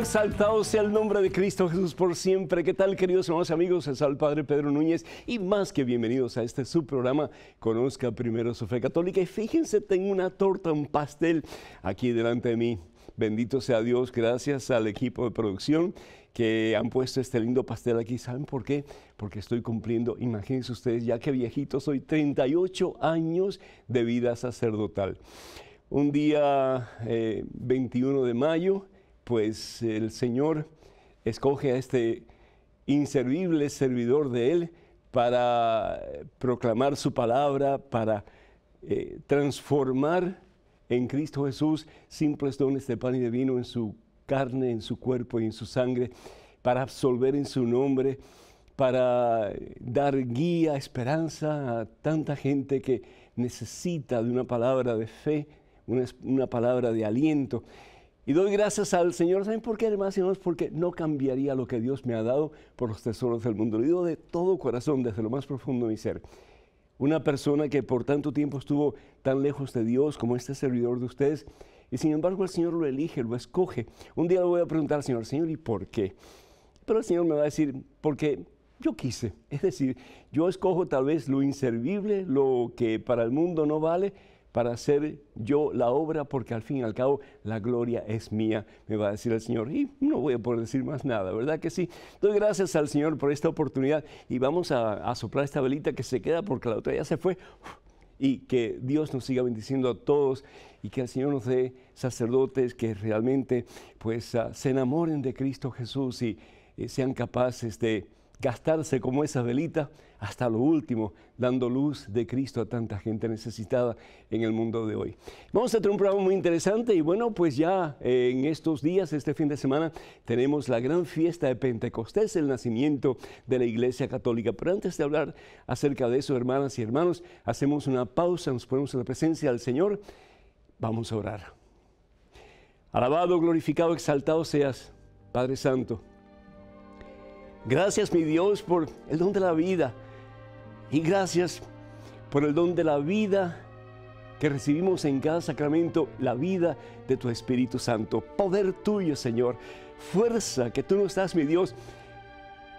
exaltado sea el nombre de Cristo Jesús por siempre. ¿Qué tal, queridos hermanos amigos? Es el Padre Pedro Núñez y más que bienvenidos a este su programa, Conozca Primero su Fe Católica. Y fíjense, tengo una torta, un pastel aquí delante de mí. Bendito sea Dios, gracias al equipo de producción que han puesto este lindo pastel aquí. ¿Saben por qué? Porque estoy cumpliendo, imagínense ustedes, ya que viejito soy, 38 años de vida sacerdotal. Un día 21 eh, de mayo pues el Señor escoge a este inservible servidor de Él para eh, proclamar su palabra, para eh, transformar en Cristo Jesús simples dones de pan y de vino en su carne, en su cuerpo y en su sangre, para absolver en su nombre, para dar guía, esperanza a tanta gente que necesita de una palabra de fe, una palabra de aliento. Y doy gracias al Señor. ¿Saben por qué, además? y Porque no cambiaría lo que Dios me ha dado por los tesoros del mundo. Lo digo de todo corazón, desde lo más profundo de mi ser. Una persona que por tanto tiempo estuvo tan lejos de Dios como este servidor de ustedes, y sin embargo el Señor lo elige, lo escoge. Un día le voy a preguntar al Señor, Señor, ¿y por qué? Pero el Señor me va a decir, porque yo quise. Es decir, yo escojo tal vez lo inservible, lo que para el mundo no vale, para hacer yo la obra, porque al fin y al cabo la gloria es mía, me va a decir el Señor. Y no voy a poder decir más nada, ¿verdad que sí? Doy gracias al Señor por esta oportunidad y vamos a, soplar esta velita que se queda porque la otra ya se fue. Y que Dios nos siga bendiciendo a todos y que el Señor nos dé sacerdotes que realmente pues ah, se enamoren de Cristo Jesús y eh, sean capaces de gastarse como esa velita hasta lo último, dando luz de Cristo a tanta gente necesitada en el mundo de hoy. Vamos a tener un programa muy interesante y bueno, pues ya eh, en estos días, este fin de semana, tenemos la gran fiesta de Pentecostés, el nacimiento de la Iglesia Católica. Pero antes de hablar acerca de eso, hermanas y hermanos, hacemos una pausa, nos ponemos en la presencia del Señor, vamos a orar. Alabado, glorificado, exaltado seas, Padre Santo Gracias mi Dios por el don de la vida. Y gracias por el don de la vida que recibimos en cada sacramento, la vida de tu Espíritu Santo. Poder tuyo, Señor. Fuerza que tú nos das, mi Dios,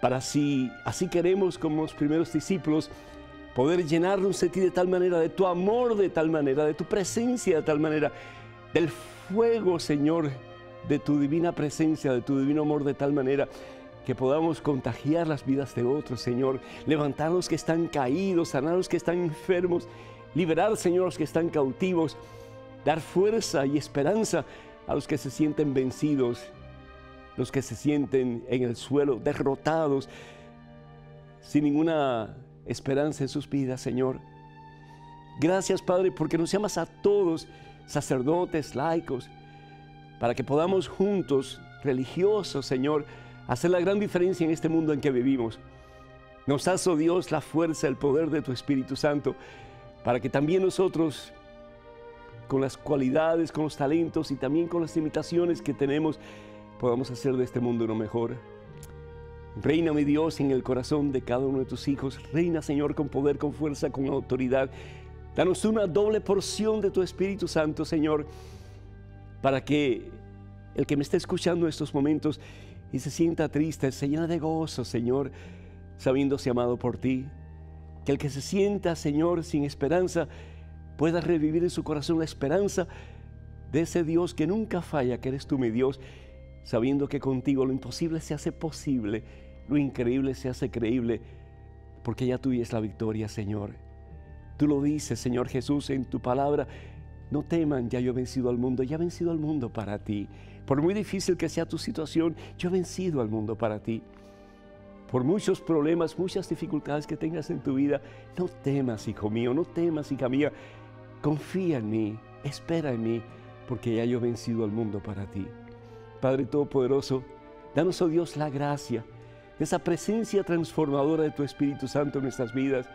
para así, así queremos como los primeros discípulos, poder llenarnos de ti de tal manera, de tu amor de tal manera, de tu presencia de tal manera, del fuego, Señor, de tu divina presencia, de tu divino amor de tal manera que podamos contagiar las vidas de otros, Señor, levantar los que están caídos, sanar los que están enfermos, liberar, Señor, los que están cautivos, dar fuerza y esperanza a los que se sienten vencidos, los que se sienten en el suelo, derrotados, sin ninguna esperanza en sus vidas, Señor. Gracias, Padre, porque nos llamas a todos, sacerdotes, laicos, para que podamos juntos, religiosos, Señor, hacer la gran diferencia en este mundo en que vivimos. Nos das, oh Dios, la fuerza, el poder de tu Espíritu Santo, para que también nosotros, con las cualidades, con los talentos y también con las limitaciones que tenemos, podamos hacer de este mundo uno mejor. Reina, mi Dios, en el corazón de cada uno de tus hijos. Reina, Señor, con poder, con fuerza, con autoridad. Danos una doble porción de tu Espíritu Santo, Señor, para que el que me está escuchando en estos momentos y se sienta triste, se llena de gozo, Señor, sabiéndose amado por ti. Que el que se sienta, Señor, sin esperanza, pueda revivir en su corazón la esperanza de ese Dios que nunca falla, que eres tú mi Dios, sabiendo que contigo lo imposible se hace posible, lo increíble se hace creíble, porque ya tuya es la victoria, Señor. Tú lo dices, Señor Jesús, en tu palabra, no teman, ya yo he vencido al mundo, ya he vencido al mundo para ti. Por muy difícil que sea tu situación, yo he vencido al mundo para ti. Por muchos problemas, muchas dificultades que tengas en tu vida, no temas, hijo mío, no temas, hija mía. Confía en mí, espera en mí, porque ya yo he vencido al mundo para ti. Padre Todopoderoso, danos, oh Dios, la gracia de esa presencia transformadora de tu Espíritu Santo en nuestras vidas.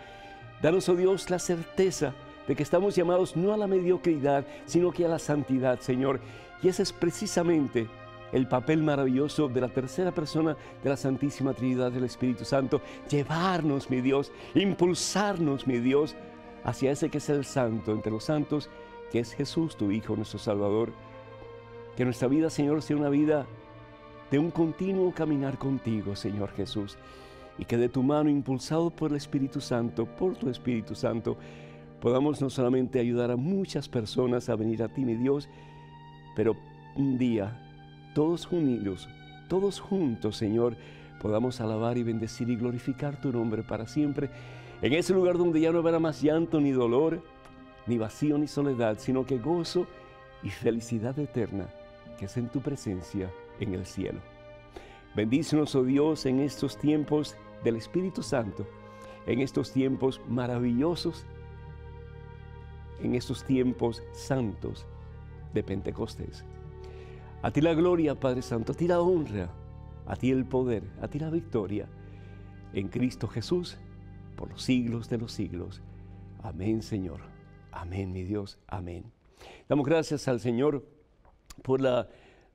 Danos, oh Dios, la certeza de que estamos llamados no a la mediocridad, sino que a la santidad, Señor. Y ese es precisamente el papel maravilloso de la tercera persona de la Santísima Trinidad del Espíritu Santo, llevarnos, mi Dios, impulsarnos, mi Dios, hacia ese que es el santo entre los santos, que es Jesús, tu Hijo, nuestro Salvador. Que nuestra vida, Señor, sea una vida de un continuo caminar contigo, Señor Jesús, y que de tu mano, impulsado por el Espíritu Santo, por tu Espíritu Santo, podamos no solamente ayudar a muchas personas a venir a ti, mi Dios, pero un día, todos unidos, todos juntos, Señor, podamos alabar y bendecir y glorificar tu nombre para siempre, en ese lugar donde ya no habrá más llanto ni dolor, ni vacío ni soledad, sino que gozo y felicidad eterna, que es en tu presencia en el cielo. Bendícenos, oh Dios, en estos tiempos del Espíritu Santo, en estos tiempos maravillosos en estos tiempos santos de Pentecostés. A ti la gloria, Padre Santo, a ti la honra, a ti el poder, a ti la victoria, en Cristo Jesús, por los siglos de los siglos. Amén, Señor. Amén, mi Dios. Amén. Damos gracias al Señor por la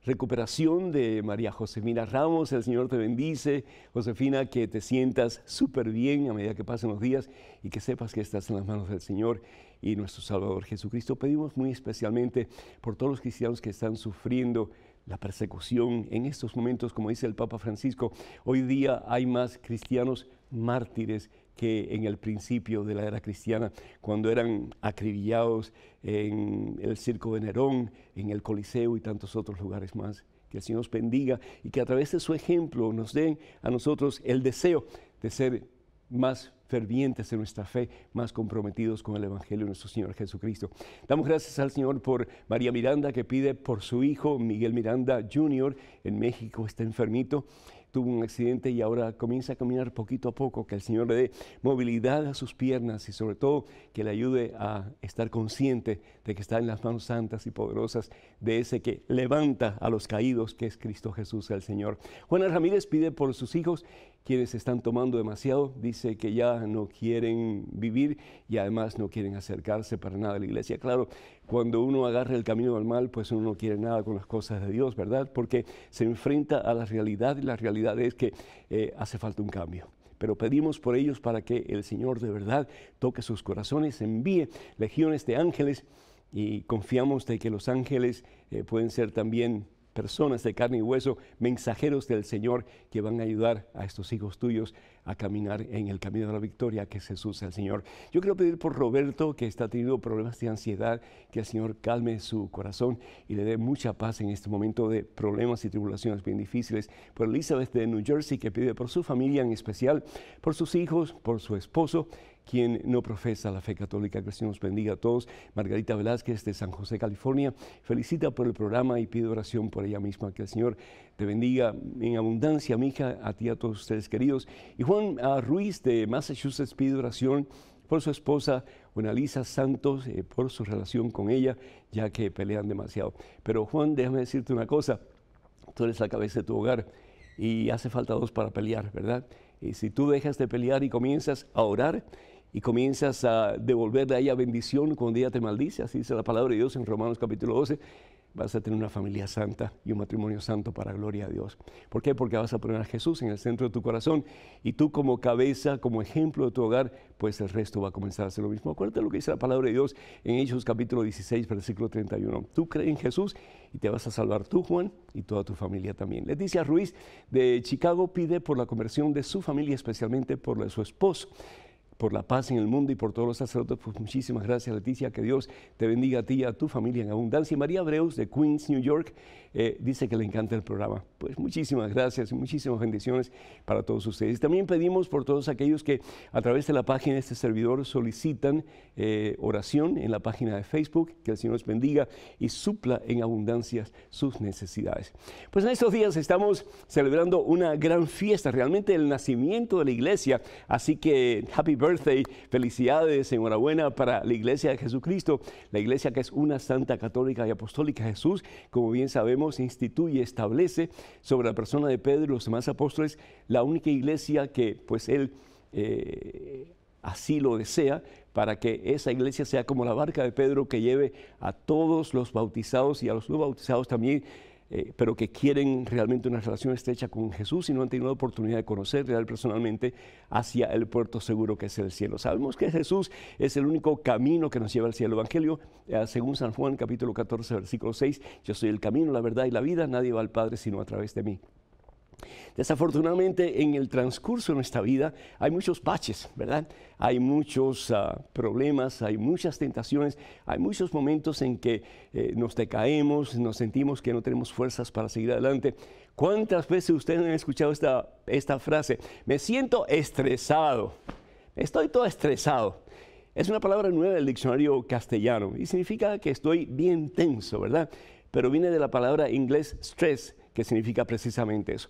recuperación de María Josefina Ramos. El Señor te bendice. Josefina, que te sientas súper bien a medida que pasen los días y que sepas que estás en las manos del Señor y nuestro Salvador Jesucristo. Pedimos muy especialmente por todos los cristianos que están sufriendo la persecución en estos momentos, como dice el Papa Francisco. Hoy día hay más cristianos mártires que en el principio de la era cristiana, cuando eran acribillados en el circo de Nerón, en el Coliseo y tantos otros lugares más. Que el Señor nos bendiga y que a través de su ejemplo nos den a nosotros el deseo de ser más fervientes en nuestra fe, más comprometidos con el Evangelio de nuestro Señor Jesucristo. Damos gracias al Señor por María Miranda que pide por su hijo Miguel Miranda Jr. en México, está enfermito tuvo un accidente y ahora comienza a caminar poquito a poco, que el Señor le dé movilidad a sus piernas y sobre todo que le ayude a estar consciente de que está en las manos santas y poderosas de ese que levanta a los caídos, que es Cristo Jesús el Señor. Juana Ramírez pide por sus hijos quienes están tomando demasiado, dice que ya no quieren vivir y además no quieren acercarse para nada a la iglesia. Claro, cuando uno agarra el camino del mal, pues uno no quiere nada con las cosas de Dios, ¿verdad? Porque se enfrenta a la realidad y la realidad es que eh, hace falta un cambio pero pedimos por ellos para que el Señor de verdad toque sus corazones, envíe legiones de ángeles y confiamos de que los ángeles eh, pueden ser también personas de carne y hueso, mensajeros del Señor que van a ayudar a estos hijos tuyos a caminar en el camino de la victoria, que es sea el Señor. Yo quiero pedir por Roberto, que está teniendo problemas de ansiedad, que el Señor calme su corazón y le dé mucha paz en este momento de problemas y tribulaciones bien difíciles. Por Elizabeth de New Jersey, que pide por su familia en especial, por sus hijos, por su esposo quien no profesa la fe católica. Que el Señor nos bendiga a todos. Margarita Velázquez de San José, California, felicita por el programa y pide oración por ella misma. Que el Señor te bendiga en abundancia, mi hija, a ti y a todos ustedes queridos. Y Juan Ruiz de Massachusetts pide oración por su esposa Juana Lisa Santos, eh, por su relación con ella, ya que pelean demasiado. Pero Juan, déjame decirte una cosa, tú eres la cabeza de tu hogar y hace falta dos para pelear, ¿verdad? Y si tú dejas de pelear y comienzas a orar, y comienzas a devolverle a ella bendición cuando ella te maldice, así dice la palabra de Dios en Romanos capítulo 12, vas a tener una familia santa y un matrimonio santo para gloria a Dios. ¿Por qué? Porque vas a poner a Jesús en el centro de tu corazón y tú como cabeza, como ejemplo de tu hogar, pues el resto va a comenzar a hacer lo mismo. Acuérdate lo que dice la palabra de Dios en Hechos capítulo 16, versículo 31. Tú crees en Jesús y te vas a salvar tú, Juan, y toda tu familia también. Leticia Ruiz de Chicago pide por la conversión de su familia, especialmente por su esposo por la paz en el mundo y por todos los sacerdotes. Pues muchísimas gracias, Leticia. Que Dios te bendiga a ti y a tu familia en abundancia. Y María Breus de Queens, New York, eh, dice que le encanta el programa. Pues muchísimas gracias y muchísimas bendiciones para todos ustedes. También pedimos por todos aquellos que a través de la página de este servidor solicitan eh, oración en la página de Facebook. Que el Señor les bendiga y supla en abundancia sus necesidades. Pues en estos días estamos celebrando una gran fiesta, realmente el nacimiento de la iglesia. Así que, happy birthday Felicidades, enhorabuena para la Iglesia de Jesucristo, la Iglesia que es una santa católica y apostólica. Jesús, como bien sabemos, instituye, establece sobre la persona de Pedro y los demás apóstoles la única iglesia que, pues, él eh, así lo desea, para que esa iglesia sea como la barca de Pedro que lleve a todos los bautizados y a los no bautizados también eh, pero que quieren realmente una relación estrecha con Jesús y no han tenido la oportunidad de conocerle a personalmente hacia el puerto seguro que es el cielo. Sabemos que Jesús es el único camino que nos lleva al cielo. Evangelio, eh, según San Juan capítulo 14, versículo 6, yo soy el camino, la verdad y la vida, nadie va al Padre sino a través de mí. Desafortunadamente en el transcurso de nuestra vida hay muchos baches, ¿verdad? Hay muchos ah, problemas, hay muchas tentaciones, hay muchos momentos en que eh, nos decaemos, nos sentimos que no tenemos fuerzas para seguir adelante. ¿Cuántas veces ustedes han escuchado esta, esta frase? Me siento estresado, estoy todo estresado. Es una palabra nueva del diccionario castellano y significa que estoy bien tenso, ¿verdad? Pero viene de la palabra inglés stress, que significa precisamente eso.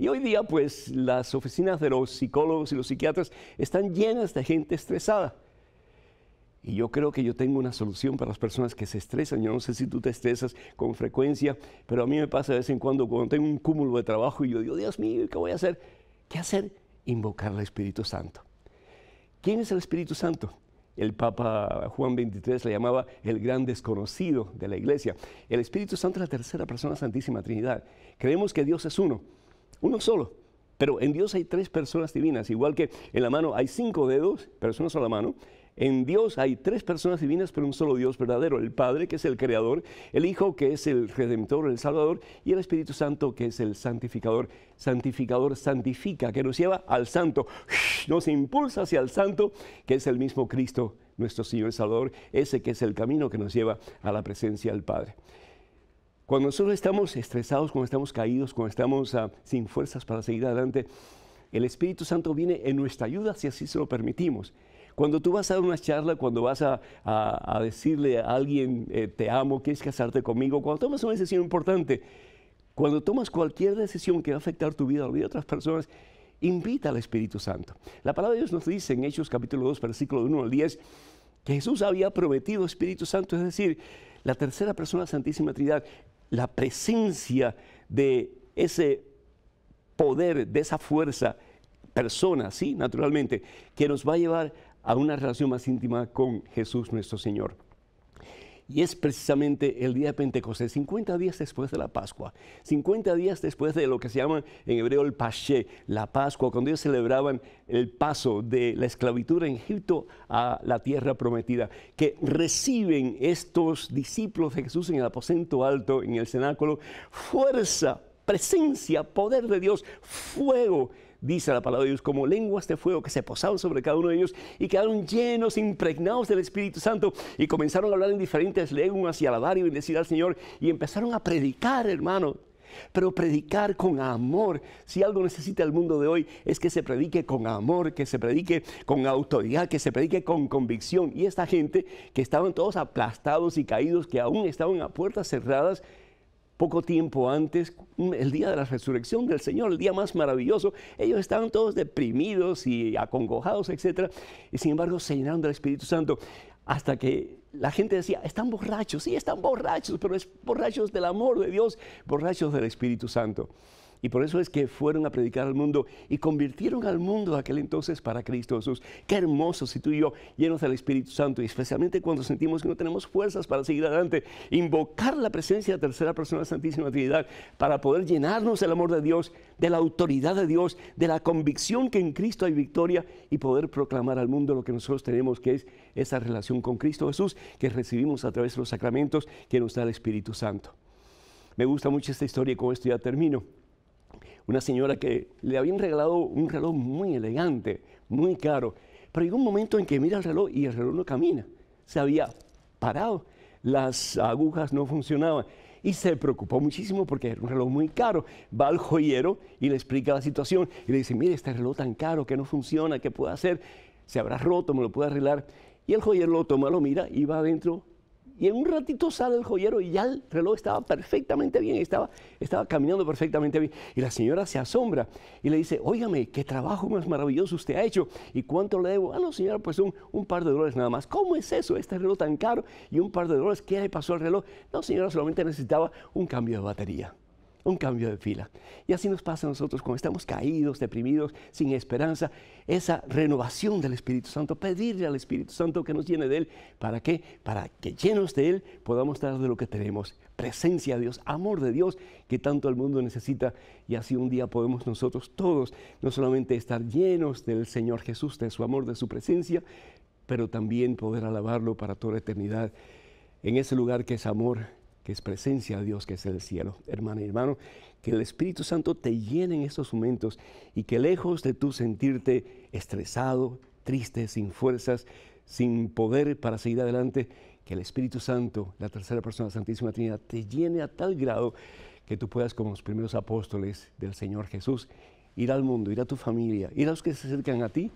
Y hoy día, pues, las oficinas de los psicólogos y los psiquiatras están llenas de gente estresada. Y yo creo que yo tengo una solución para las personas que se estresan. Yo no sé si tú te estresas con frecuencia, pero a mí me pasa de vez en cuando cuando tengo un cúmulo de trabajo y yo digo, Dios mío, ¿qué voy a hacer? ¿Qué hacer? Invocar al Espíritu Santo. ¿Quién es el Espíritu Santo? El Papa Juan XXIII le llamaba el gran desconocido de la iglesia. El Espíritu Santo es la tercera persona Santísima Trinidad. Creemos que Dios es uno uno solo. Pero en Dios hay tres personas divinas, igual que en la mano hay cinco dedos, pero es una sola mano. En Dios hay tres personas divinas, pero un solo Dios verdadero, el Padre, que es el Creador, el Hijo, que es el Redentor, el Salvador, y el Espíritu Santo, que es el Santificador. Santificador santifica, que nos lleva al Santo, nos impulsa hacia el Santo, que es el mismo Cristo, nuestro Señor y Salvador, ese que es el camino que nos lleva a la presencia del Padre. Cuando nosotros estamos estresados, cuando estamos caídos, cuando estamos ah, sin fuerzas para seguir adelante, el Espíritu Santo viene en nuestra ayuda si así se lo permitimos. Cuando tú vas a dar una charla, cuando vas a, decirle a alguien, eh, te amo, quieres casarte conmigo, cuando tomas una decisión importante, cuando tomas cualquier decisión que va a afectar tu vida o la vida de otras personas, invita al Espíritu Santo. La palabra de Dios nos dice en Hechos capítulo 2, versículo 1 al 10, que Jesús había prometido Espíritu Santo, es decir, la tercera persona Santísima Trinidad, la presencia de ese poder, de esa fuerza, persona, sí, naturalmente, que nos va a llevar a una relación más íntima con Jesús nuestro Señor. Y es precisamente el día de Pentecostés, 50 días después de la Pascua, 50 días después de lo que se llama en hebreo el Pashé, la Pascua, cuando ellos celebraban el paso de la esclavitud en Egipto a la tierra prometida, que reciben estos discípulos de Jesús en el aposento alto, en el cenáculo, fuerza, presencia, poder de Dios, fuego dice la palabra de Dios, como lenguas de fuego que se posaron sobre cada uno de ellos y quedaron llenos, impregnados del Espíritu Santo y comenzaron a hablar en diferentes lenguas y alabar y bendecir al Señor y empezaron a predicar, hermano. Pero predicar con amor, si algo necesita el mundo de hoy, es que se predique con amor, que se predique con autoridad, que se predique con convicción. Y esta gente que estaban todos aplastados y caídos, que aún estaban a puertas cerradas, poco tiempo antes, mm, el día de la resurrección del Señor, el día más maravilloso, ellos estaban todos deprimidos y acongojados, etc. Y sin embargo se llenaron del Espíritu Santo hasta que la gente decía, están borrachos, sí, están borrachos, pero es borrachos del amor de Dios, borrachos del Espíritu Santo. Y por eso es que fueron a predicar al mundo y convirtieron al mundo de aquel entonces para Cristo Jesús. Qué hermoso si tú y yo, llenos del Espíritu Santo, y especialmente cuando sentimos que no tenemos fuerzas para seguir adelante, invocar la presencia de la tercera persona de la Santísima Trinidad para poder llenarnos del amor de Dios, de la autoridad de Dios, de la convicción que en Cristo hay victoria y poder proclamar al mundo lo que nosotros tenemos, que es esa relación con Cristo Jesús que recibimos a través de los sacramentos que nos da el Espíritu Santo. Me gusta mucho esta historia y con esto ya termino una señora que le habían regalado un reloj muy elegante, muy caro. Pero llegó un momento en que mira el reloj y el reloj no camina. Se había parado, las agujas no funcionaban. Y se preocupó muchísimo porque era un reloj muy caro. Va al joyero y le explica la situación. Y le dice, mire, este reloj tan caro que no funciona, ¿qué puedo hacer? Se habrá roto, me lo puede arreglar. Y el joyero lo toma, lo mira y va adentro y en un ratito sale el joyero y ya el reloj estaba perfectamente bien, estaba, estaba caminando perfectamente bien. Y la señora se asombra y le dice, óigame, qué trabajo más maravilloso usted ha hecho. ¿Y cuánto le debo? Ah, no, señora, pues un, un par de dólares nada más. ¿Cómo es eso, este reloj tan caro y un par de dólares? ¿Qué le pasó al reloj? No, señora, solamente necesitaba un cambio de batería un cambio de fila. Y así nos pasa a nosotros cuando estamos caídos, deprimidos, sin esperanza, esa renovación del Espíritu Santo, pedirle al Espíritu Santo que nos llene de Él. ¿Para qué? Para que llenos de Él podamos dar de lo que tenemos, presencia de Dios, amor de Dios que tanto el mundo necesita. Y así un día podemos nosotros todos no solamente estar llenos del Señor Jesús, de su amor, de su presencia, pero también poder alabarlo para toda eternidad en ese lugar que es amor es presencia de Dios, que es el cielo. Hermana y hermano, que el Espíritu Santo te llene en estos momentos y que lejos de tú sentirte estresado, triste, sin fuerzas, sin poder para seguir adelante, que el Espíritu Santo, la tercera persona la Santísima Trinidad, te llene a tal grado que tú puedas, como los primeros apóstoles del Señor Jesús, ir al mundo, ir a tu familia, ir a los que se acercan a ti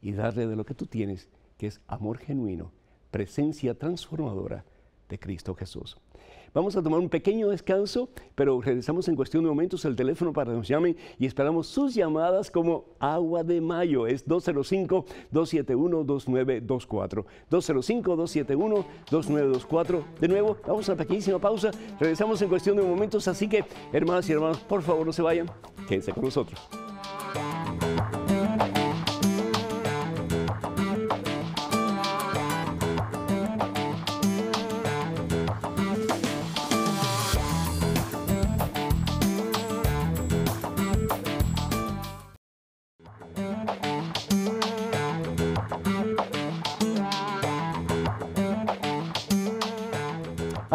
y darle de lo que tú tienes, que es amor genuino, presencia transformadora de Cristo Jesús. Vamos a tomar un pequeño descanso, pero regresamos en cuestión de momentos el teléfono para que nos llamen y esperamos sus llamadas como agua de mayo. Es 205-271-2924. 205-271-2924. De nuevo, vamos a una pequeñísima pausa. Regresamos en cuestión de momentos, así que hermanas y hermanos, por favor no se vayan. Quédense con nosotros.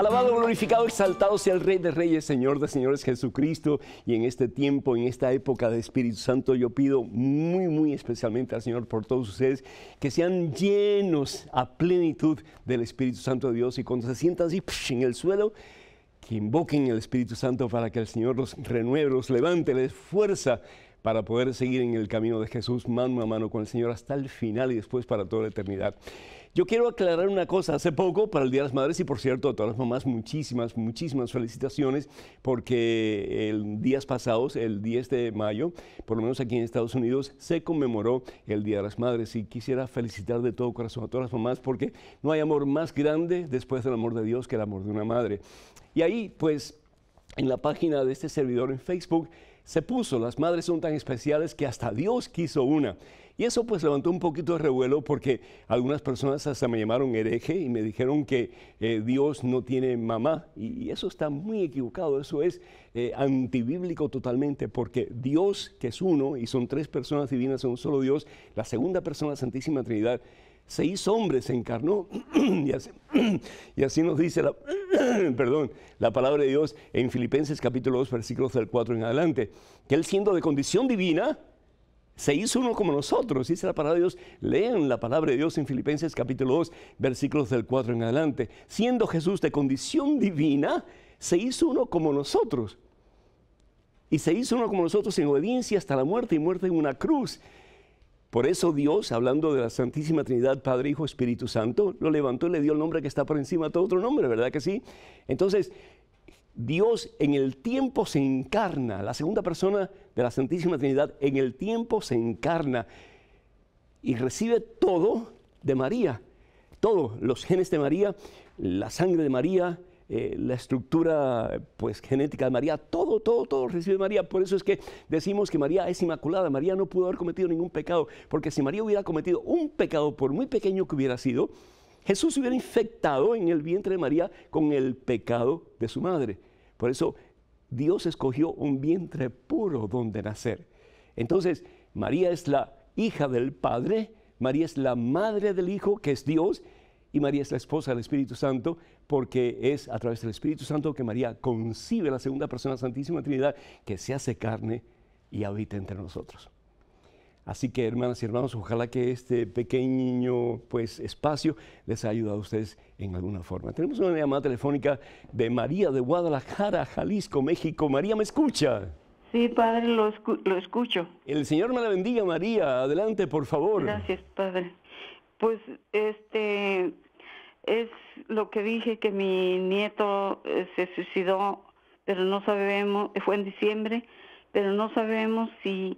Alabado, glorificado, exaltado sea el Rey de Reyes, Señor de Señores Jesucristo. Y en este tiempo, en esta época de Espíritu Santo, yo pido muy, muy especialmente al Señor por todos ustedes que sean llenos a plenitud del Espíritu Santo de Dios. Y cuando se sientan así en el suelo, que invoquen el Espíritu Santo para que el Señor los renueve, los levante, les fuerza para poder seguir en el camino de Jesús mano a mano con el Señor hasta el final y después para toda la eternidad. Yo quiero aclarar una cosa. Hace poco, para el Día de las Madres, y por cierto, a todas las mamás, muchísimas, muchísimas felicitaciones, porque el días pasados, el 10 de mayo, por lo menos aquí en Estados Unidos, se conmemoró el Día de las Madres. Y quisiera felicitar de todo corazón a todas las mamás, porque no hay amor más grande después del amor de Dios que el amor de una madre. Y ahí, pues, en la página de este servidor en Facebook, se puso. Las madres son tan especiales que hasta Dios quiso una. Y eso pues levantó un poquito de revuelo porque algunas personas hasta me llamaron hereje y me dijeron que eh, Dios no tiene mamá. Y, eso está muy equivocado, eso es eh, antibíblico totalmente porque Dios que es uno y son tres personas divinas en un solo Dios, la segunda persona Santísima Trinidad, se hizo hombre, se encarnó. y, así, nos dice la, perdón, la palabra de Dios en Filipenses capítulo 2, versículos del 4 en adelante, que él siendo de condición divina, se hizo uno como nosotros, dice la palabra de Dios. Lean la palabra de Dios en Filipenses capítulo 2, versículos del 4 en adelante. Siendo Jesús de condición divina, se hizo uno como nosotros. Y se hizo uno como nosotros en obediencia hasta la muerte y muerte en una cruz. Por eso Dios, hablando de la Santísima Trinidad, Padre, Hijo, Espíritu Santo, lo levantó y le dio el nombre que está por encima de todo otro nombre, ¿verdad que sí? Entonces, Dios en el tiempo se encarna, la segunda persona de la Santísima Trinidad en el tiempo se encarna y recibe todo de María, todos los genes de María, la sangre de María, eh, la estructura pues, genética de María, todo, todo, todo recibe María. Por eso es que decimos que María es inmaculada. María no pudo haber cometido ningún pecado, porque si María hubiera cometido un pecado, por muy pequeño que hubiera sido, Jesús se hubiera infectado en el vientre de María con el pecado de su madre. Por eso Dios escogió un vientre puro donde nacer. Entonces, María es la hija del Padre, María es la madre del Hijo, que es Dios, y María es la esposa del Espíritu Santo, porque es a través del Espíritu Santo que María concibe la segunda persona Santísima Trinidad que se hace carne y habita entre nosotros. Así que hermanas y hermanos, ojalá que este pequeño pues, espacio les haya ayudado a ustedes en alguna forma. Tenemos una llamada telefónica de María de Guadalajara, Jalisco, México. María, ¿me escucha? Sí, padre, lo, lo escucho. El Señor me la bendiga, María. Adelante, por favor. Gracias, padre. Pues, este, es lo que dije que mi nieto eh, se suicidó, pero no sabemos, fue en diciembre, pero no sabemos si,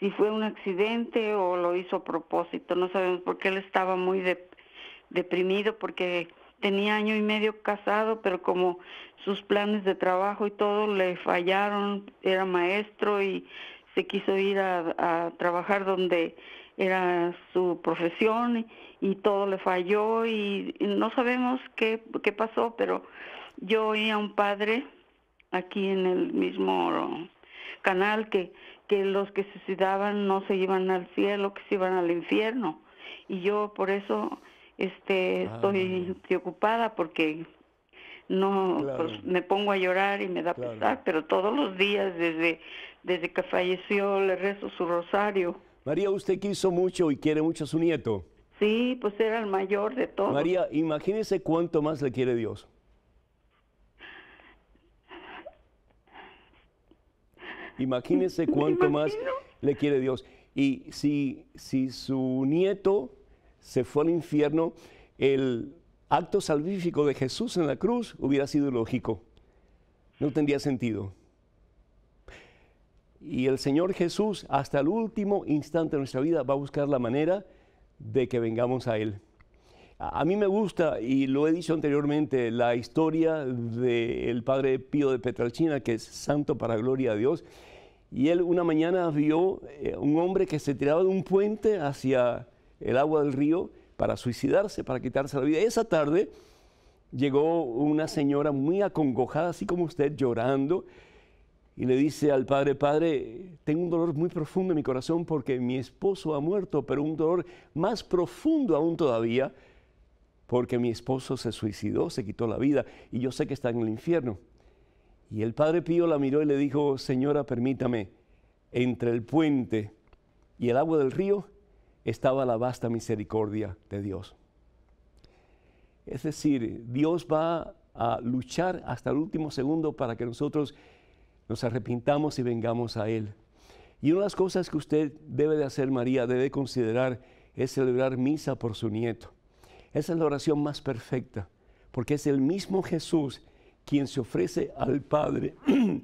si fue un accidente o lo hizo a propósito, no sabemos porque él estaba muy de, deprimido porque tenía año y medio casado, pero como sus planes de trabajo y todo le fallaron, era maestro y se quiso ir a, a trabajar donde era su profesión y todo le falló y, no sabemos qué, pasó, pero yo oí a un padre aquí en el mismo canal que, que los que se suicidaban no se iban al cielo, que se iban al infierno. Y yo por eso este ah, estoy preocupada porque no pues, me pongo a llorar y me da pesar, pero todos los días desde desde que falleció le rezo su rosario. María, usted quiso mucho y quiere mucho a su nieto. Sí, pues era el mayor de todos. María, imagínese cuánto más le quiere Dios. Imagínese cuánto más le quiere Dios. Y si, si su nieto se fue al infierno, el acto salvífico de Jesús en la cruz hubiera sido lógico. No tendría sentido. Y el Señor Jesús, hasta el último instante de nuestra vida, va a buscar la manera de que vengamos a Él. A mí me gusta, y lo he dicho anteriormente, la historia del padre Pío de Petralchina, que es santo para gloria a Dios. Y él una mañana vio eh, un hombre que se tiraba de un puente hacia el agua del río para suicidarse, para quitarse la vida. Y esa tarde llegó una señora muy acongojada, así como usted, llorando, y le dice al padre, padre, tengo un dolor muy profundo en mi corazón porque mi esposo ha muerto, pero un dolor más profundo aún todavía porque mi esposo se suicidó, se quitó la vida y yo sé que está en el infierno. Y el padre Pío la miró y le dijo, señora, permítame, entre el puente y el agua del río estaba la vasta misericordia de Dios. Es decir, Dios va a luchar hasta el último segundo para que nosotros nos arrepintamos y vengamos a Él. Y una de las cosas que usted debe de hacer, María, debe considerar, es celebrar misa por su nieto. Esa es la oración más perfecta, porque es el mismo Jesús quien se ofrece al Padre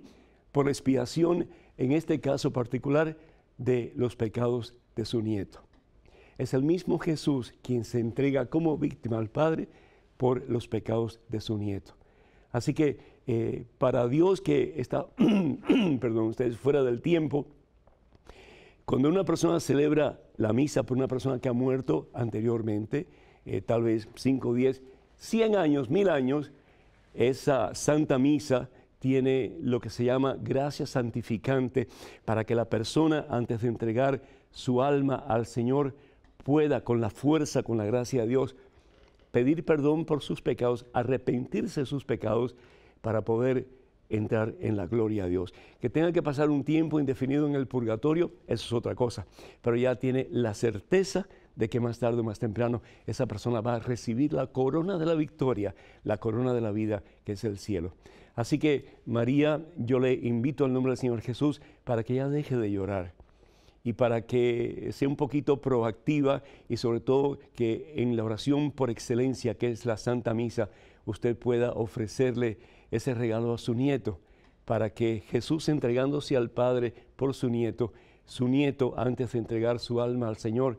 por expiación, en este caso particular, de los pecados de su nieto. Es el mismo Jesús quien se entrega como víctima al Padre por los pecados de su nieto. Así que eh, para Dios que está, perdón, ustedes fuera del tiempo. Cuando una persona celebra la misa por una persona que ha muerto anteriormente, eh, tal vez 5, 10, 100 años, 1000 años, esa santa misa tiene lo que se llama gracia santificante para que la persona antes de entregar su alma al Señor pueda con la fuerza, con la gracia de Dios, pedir perdón por sus pecados, arrepentirse de sus pecados para poder entrar en la gloria de Dios. Que tenga que pasar un tiempo indefinido en el purgatorio, eso es otra cosa, pero ya tiene la certeza de que más tarde o más temprano esa persona va a recibir la corona de la victoria, la corona de la vida que es el cielo. Así que María, yo le invito al nombre del Señor Jesús para que ya deje de llorar y para que sea un poquito proactiva y sobre todo que en la oración por excelencia, que es la Santa Misa, usted pueda ofrecerle ese regalo a su nieto, para que Jesús entregándose al Padre por su nieto, su nieto antes de entregar su alma al Señor,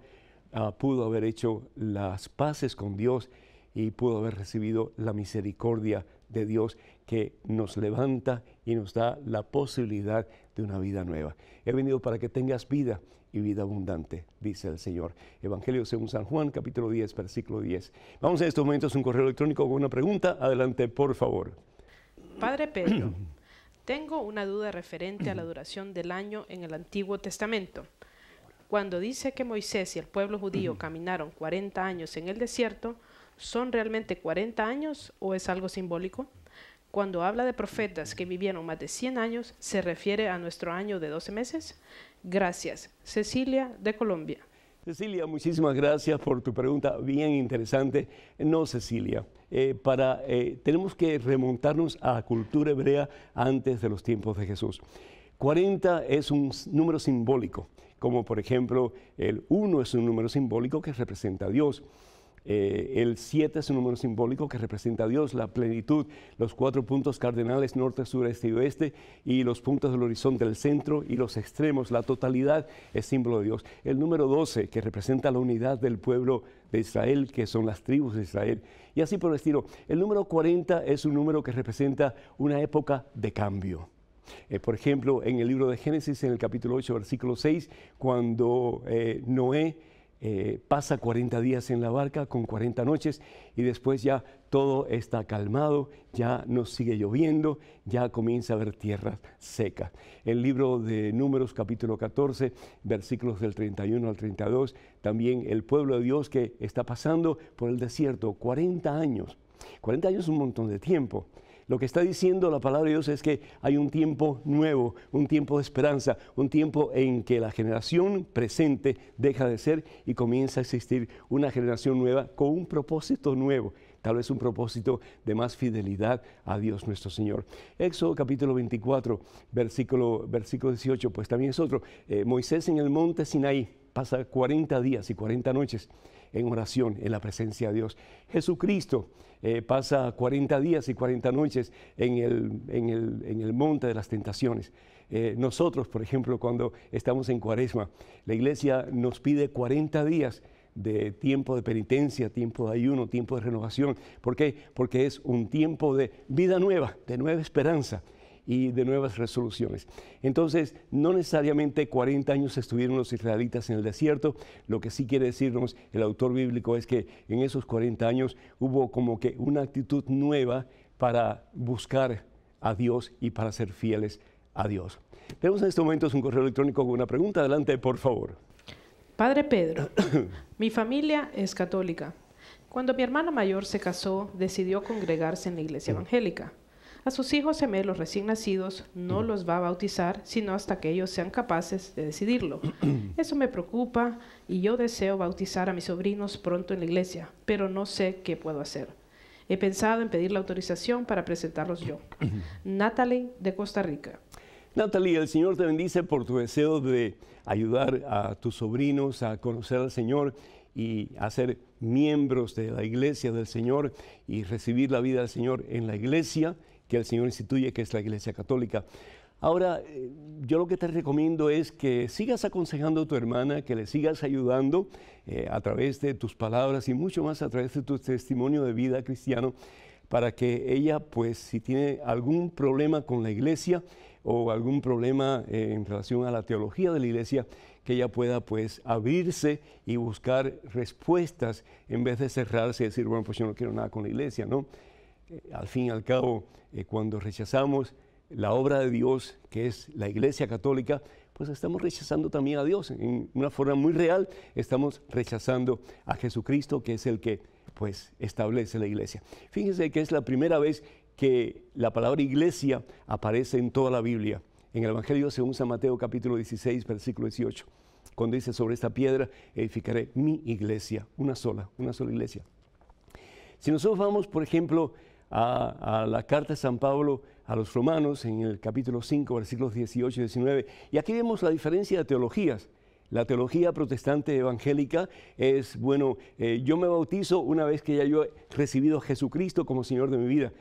ah, pudo haber hecho las paces con Dios y pudo haber recibido la misericordia de Dios que nos levanta y nos da la posibilidad de una vida nueva. He venido para que tengas vida y vida abundante, dice el Señor. Evangelio según San Juan, capítulo 10, versículo 10. Vamos en estos momentos un correo electrónico con una pregunta. Adelante, por favor. Padre Pedro, tengo una duda referente a la duración del año en el Antiguo Testamento. Cuando dice que Moisés y el pueblo judío caminaron 40 años en el desierto, ¿son realmente 40 años o es algo simbólico? Cuando habla de profetas que vivieron más de 100 años, ¿se refiere a nuestro año de 12 meses? Gracias. Cecilia, de Colombia. Cecilia, muchísimas gracias por tu pregunta, bien interesante. No, Cecilia, eh, para, eh, tenemos que remontarnos a la cultura hebrea antes de los tiempos de Jesús. 40 es un número simbólico, como por ejemplo el 1 es un número simbólico que representa a Dios. Eh, el 7 es un número simbólico que representa a Dios, la plenitud, los cuatro puntos cardinales norte, sur, este y oeste, y los puntos del horizonte, el centro y los extremos, la totalidad es símbolo de Dios. El número 12, que representa la unidad del pueblo de Israel, que son las tribus de Israel, y así por el estilo. El número 40 es un número que representa una época de cambio. Eh, por ejemplo, en el libro de Génesis, en el capítulo 8, versículo 6, cuando eh, Noé eh, pasa 40 días en la barca con 40 noches y después ya todo está calmado, ya no sigue lloviendo, ya comienza a haber tierras seca. El libro de Números capítulo 14, versículos del 31 al 32, también el pueblo de Dios que está pasando por el desierto 40 años. 40 años es un montón de tiempo. Lo que está diciendo la palabra de Dios es que hay un tiempo nuevo, un tiempo de esperanza, un tiempo en que la generación presente deja de ser y comienza a existir una generación nueva con un propósito nuevo tal vez un propósito de más fidelidad a Dios nuestro Señor. Éxodo capítulo 24, versículo, versículo 18, pues también es otro. Eh, Moisés en el monte Sinaí pasa 40 días y 40 noches en oración, en la presencia de Dios. Jesucristo eh, pasa 40 días y 40 noches en el, en el, monte de las tentaciones. Eh, nosotros, por ejemplo, cuando estamos en cuaresma, la iglesia nos pide 40 días de tiempo de penitencia, tiempo de ayuno, tiempo de renovación. ¿Por qué? Porque es un tiempo de vida nueva, de nueva esperanza y de nuevas resoluciones. Entonces, no necesariamente 40 años estuvieron los israelitas en el desierto, lo que sí quiere decirnos el autor bíblico es que en esos 40 años hubo como que una actitud nueva para buscar a Dios y para ser fieles a Dios. Tenemos en este momento un correo electrónico con una pregunta. Adelante, por favor. Padre Pedro, mi familia es católica. Cuando mi hermana mayor se casó, decidió congregarse en la iglesia evangélica. A sus hijos los recién nacidos no los va a bautizar, sino hasta que ellos sean capaces de decidirlo. Eso me preocupa y yo deseo bautizar a mis sobrinos pronto en la iglesia, pero no sé qué puedo hacer. He pensado en pedir la autorización para presentarlos yo. Natalie de Costa Rica. Natalie, el Señor te bendice por tu deseo de ayudar a tus sobrinos a conocer al Señor y a ser miembros de la iglesia del Señor y recibir la vida del Señor en la iglesia que el Señor instituye, que es la Iglesia Católica. Ahora, eh, yo lo que te recomiendo es que sigas aconsejando a tu hermana, que le sigas ayudando eh, a través de tus palabras y mucho más a través de tu testimonio de vida cristiano, para que ella, pues, si tiene algún problema con la iglesia o algún problema eh, en relación a la teología de la iglesia, que ella pueda, pues, abrirse y buscar respuestas en vez de cerrarse y decir, bueno, pues yo no quiero nada con la iglesia, ¿no? al fin y al cabo, eh, cuando rechazamos la obra de Dios, que es la Iglesia Católica, pues estamos rechazando también a Dios. En una forma muy real, estamos rechazando a Jesucristo, que es el que pues establece la iglesia. Fíjense que es la primera vez que la palabra iglesia aparece en toda la Biblia. En el Evangelio según San Mateo capítulo 16, versículo 18, cuando dice, sobre esta piedra edificaré mi iglesia, una sola, una sola iglesia. Si nosotros vamos, por ejemplo, a, la carta de San Pablo a los romanos en el capítulo 5, versículos 18 y 19. Y aquí vemos la diferencia de teologías. La teología protestante evangélica es, bueno, eh, yo me bautizo una vez que ya yo he recibido a Jesucristo como Señor de mi vida.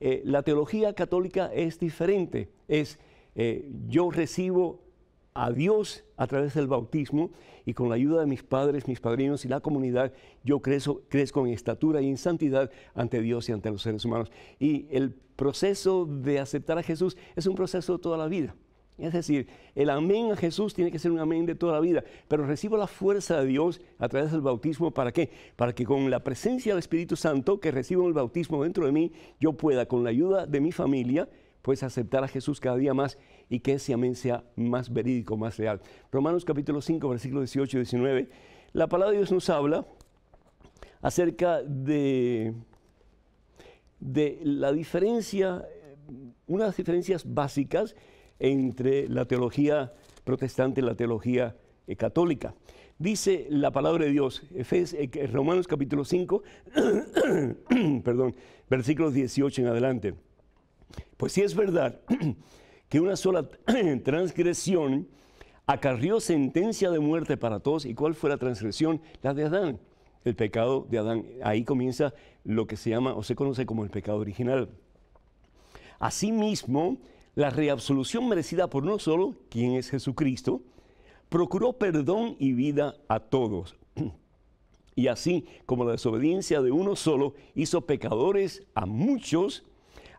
Eh, la teología católica es diferente, es eh, yo recibo a Dios a través del bautismo y con la ayuda de mis padres, mis padrinos y la comunidad, yo crezco, crezco en estatura y en santidad ante Dios y ante los seres humanos. Y el proceso de aceptar a Jesús es un proceso de toda la vida. Es decir, el amén a Jesús tiene que ser un amén de toda la vida, pero recibo la fuerza de Dios a través del bautismo para qué? Para que con la presencia del Espíritu Santo que recibo el bautismo dentro de mí, yo pueda, con la ayuda de mi familia, puedes aceptar a Jesús cada día más y que ese amén sea más verídico, más real. Romanos capítulo 5, versículos 18 y 19. La palabra de Dios nos habla acerca de, de la diferencia, unas diferencias básicas entre la teología protestante y la teología eh, católica. Dice la palabra de Dios, eh, Romanos capítulo 5, perdón, versículos 18 en adelante. Pues sí es verdad que una sola transgresión acarrió sentencia de muerte para todos. ¿Y cuál fue la transgresión? La de Adán, el pecado de Adán. Ahí comienza lo que se llama o se conoce como el pecado original. Asimismo, la reabsolución merecida por no solo, quien es Jesucristo, procuró perdón y vida a todos. Y así como la desobediencia de uno solo hizo pecadores a muchos,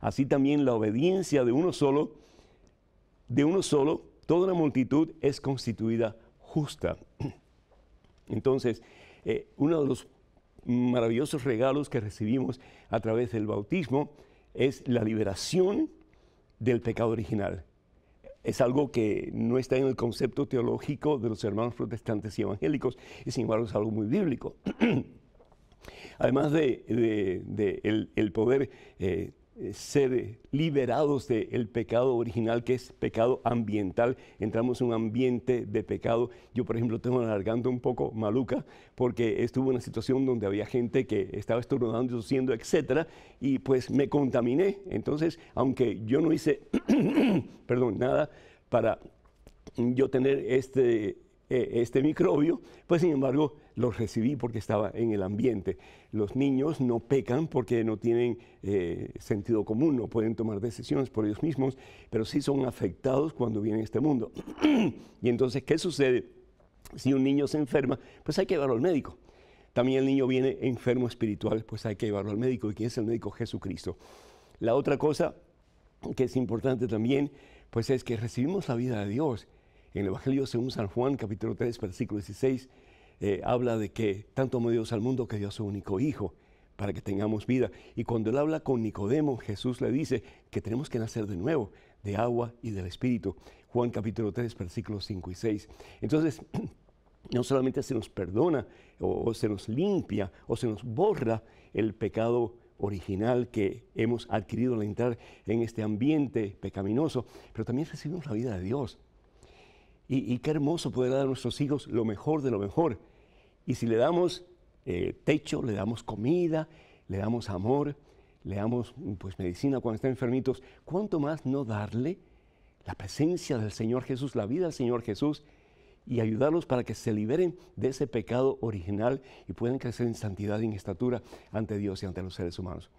así también la obediencia de uno solo, de uno solo, toda la multitud es constituida justa. Entonces, eh, uno de los maravillosos regalos que recibimos a través del bautismo es la liberación del pecado original. Es algo que no está en el concepto teológico de los hermanos protestantes y evangélicos, y sin embargo es algo muy bíblico. Además de, el, poder eh, eh, ser liberados del pecado original, que es pecado ambiental. Entramos en un ambiente de pecado. Yo, por ejemplo, tengo alargando un poco maluca porque estuve en una situación donde había gente que estaba estornudando, tosiendo, etcétera, y pues me contaminé. Entonces, aunque yo no hice, perdón, nada para yo tener este eh, este microbio, pues sin embargo lo recibí porque estaba en el ambiente. Los niños no pecan porque no tienen eh, sentido común, no pueden tomar decisiones por ellos mismos, pero sí son afectados cuando vienen a este mundo. y entonces, ¿qué sucede? Si un niño se enferma, pues hay que llevarlo al médico. También el niño viene enfermo espiritual, pues hay que llevarlo al médico. ¿Y quién es el médico? Jesucristo. La otra cosa que es importante también, pues es que recibimos la vida de Dios en el Evangelio según San Juan, capítulo 3, versículo 16, eh, habla de que tanto amó Dios al mundo que dio a su único hijo para que tengamos vida. Y cuando él habla con Nicodemo, Jesús le dice que tenemos que nacer de nuevo, de agua y del Espíritu. Juan capítulo 3, versículos 5 y 6. Entonces, no solamente se nos perdona o se nos limpia o se nos borra el pecado original que hemos adquirido al entrar en este ambiente pecaminoso, pero también recibimos la vida de Dios. Y, qué hermoso poder dar a nuestros hijos lo mejor de lo mejor. Y si le damos eh, techo, le damos comida, le damos amor, le damos pues, medicina cuando están enfermitos, ¿cuánto más no darle la presencia del Señor Jesús, la vida del Señor Jesús? y ayudarlos para que se liberen de ese pecado original y puedan crecer en santidad y en estatura ante Dios y ante los seres humanos.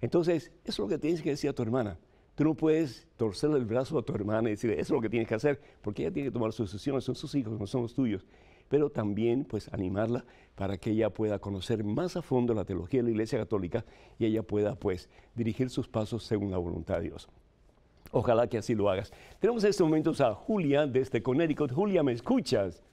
Entonces, eso es lo que tienes que decir a tu hermana. Tú no puedes torcerle el brazo a tu hermana y decirle, eso es lo que tienes que hacer, porque ella tiene que tomar sus decisiones, son sus hijos, no son los tuyos. Pero también, pues, animarla para que ella pueda conocer más a fondo la teología de la Iglesia Católica y ella pueda, pues, dirigir sus pasos según la voluntad de Dios. Ojalá que así lo hagas. Tenemos en estos momentos a Julia desde Connecticut. Julia, ¿me escuchas?